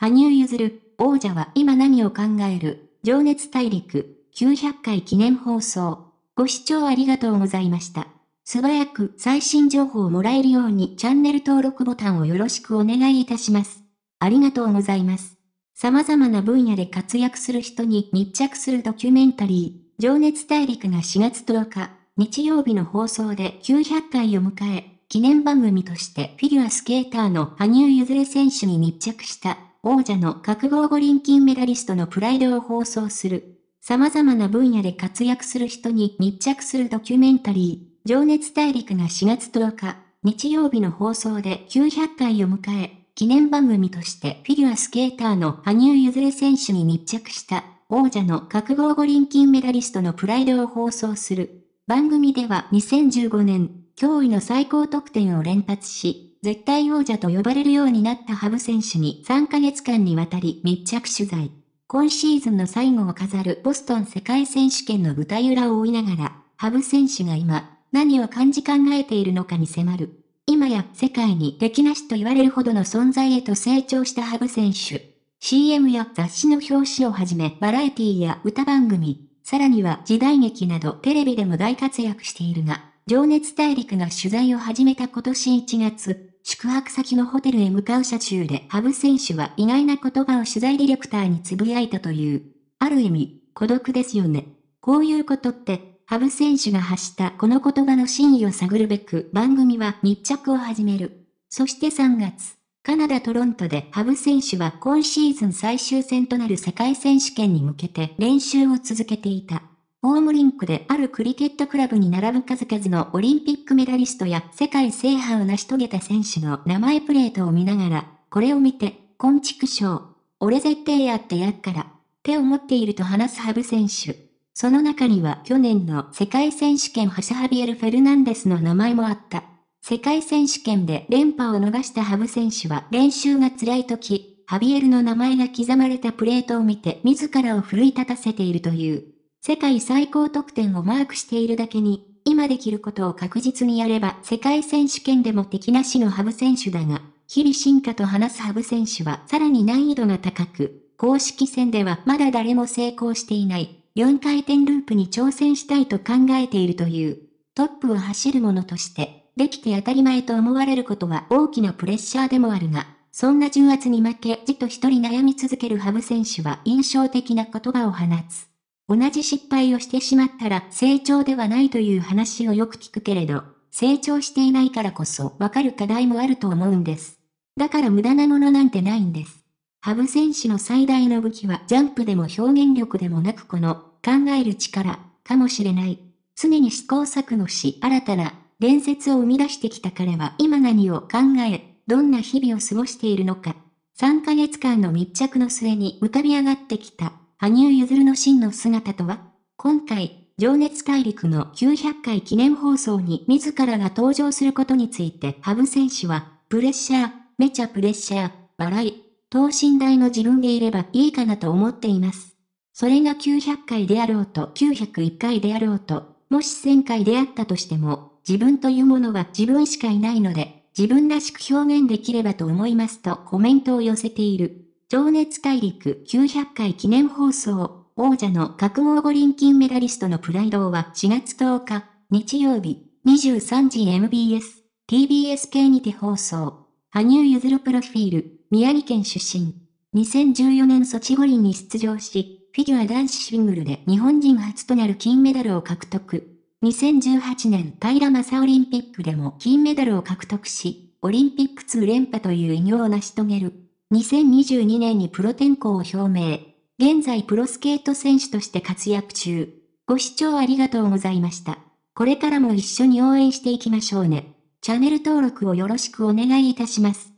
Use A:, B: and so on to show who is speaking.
A: 羽生結弦、王者は今何を考える、情熱大陸、900回記念放送。ご視聴ありがとうございました。素早く最新情報をもらえるようにチャンネル登録ボタンをよろしくお願いいたします。ありがとうございます。様々な分野で活躍する人に密着するドキュメンタリー、情熱大陸が4月10日、日曜日の放送で900回を迎え、記念番組としてフィギュアスケーターの羽生結弦選手に密着した王者の覚悟五輪金メダリストのプライドを放送する。様々な分野で活躍する人に密着するドキュメンタリー、情熱大陸が4月10日、日曜日の放送で900回を迎え、記念番組としてフィギュアスケーターの羽生結弦選手に密着した王者の覚悟五輪金メダリストのプライドを放送する。番組では2015年、驚異の最高得点を連発し、絶対王者と呼ばれるようになったハブ選手に3ヶ月間にわたり密着取材。今シーズンの最後を飾るボストン世界選手権の舞台裏を追いながら、ハブ選手が今、何を感じ考えているのかに迫る。今や世界に敵なしと言われるほどの存在へと成長したハブ選手。CM や雑誌の表紙をはじめ、バラエティや歌番組、さらには時代劇などテレビでも大活躍しているが、情熱大陸が取材を始めた今年1月、宿泊先のホテルへ向かう車中で羽生選手は意外な言葉を取材ディレクターに呟いたという。ある意味、孤独ですよね。こういうことって、羽生選手が発したこの言葉の真意を探るべく番組は密着を始める。そして3月、カナダ・トロントで羽生選手は今シーズン最終戦となる世界選手権に向けて練習を続けていた。ホームリンクであるクリケットクラブに並ぶ数々のオリンピックメダリストや世界制覇を成し遂げた選手の名前プレートを見ながら、これを見て、こんちくしょう。俺絶対やってやっから、手を持っていると話すハブ選手。その中には去年の世界選手権ハシハビエル・フェルナンデスの名前もあった。世界選手権で連覇を逃したハブ選手は練習が辛い時、ハビエルの名前が刻まれたプレートを見て自らを奮い立たせているという。世界最高得点をマークしているだけに、今できることを確実にやれば世界選手権でも敵なしのハブ選手だが、日々進化と話すハブ選手はさらに難易度が高く、公式戦ではまだ誰も成功していない4回転ループに挑戦したいと考えているという、トップを走る者として、できて当たり前と思われることは大きなプレッシャーでもあるが、そんな重圧に負けじと一人悩み続けるハブ選手は印象的な言葉を放つ。同じ失敗をしてしまったら成長ではないという話をよく聞くけれど、成長していないからこそわかる課題もあると思うんです。だから無駄なものなんてないんです。ハブ選手の最大の武器はジャンプでも表現力でもなくこの考える力かもしれない。常に試行錯誤し新たな伝説を生み出してきた彼は今何を考え、どんな日々を過ごしているのか。3ヶ月間の密着の末に浮かび上がってきた羽生結弦の真の姿とは今回、情熱大陸の900回記念放送に自らが登場することについて、羽生選手は、プレッシャー、めちゃプレッシャー、笑い、等身大の自分でいればいいかなと思っています。それが900回であろうと901回であろうと、もし1000回であったとしても、自分というものは自分しかいないので、自分らしく表現できればと思いますとコメントを寄せている。情熱大陸900回記念放送、王者の格王五輪金メダリストのプライドは4月10日、日曜日、23時 MBS、TBS k にて放送。羽生結弦プロフィール、宮城県出身。2014年ソチ五輪に出場し、フィギュア男子シングルで日本人初となる金メダルを獲得。2018年平正オリンピックでも金メダルを獲得し、オリンピック2連覇という偉業を成し遂げる。2022年にプロ転向を表明。現在プロスケート選手として活躍中。ご視聴ありがとうございました。これからも一緒に応援していきましょうね。チャンネル登録をよろしくお願いいたします。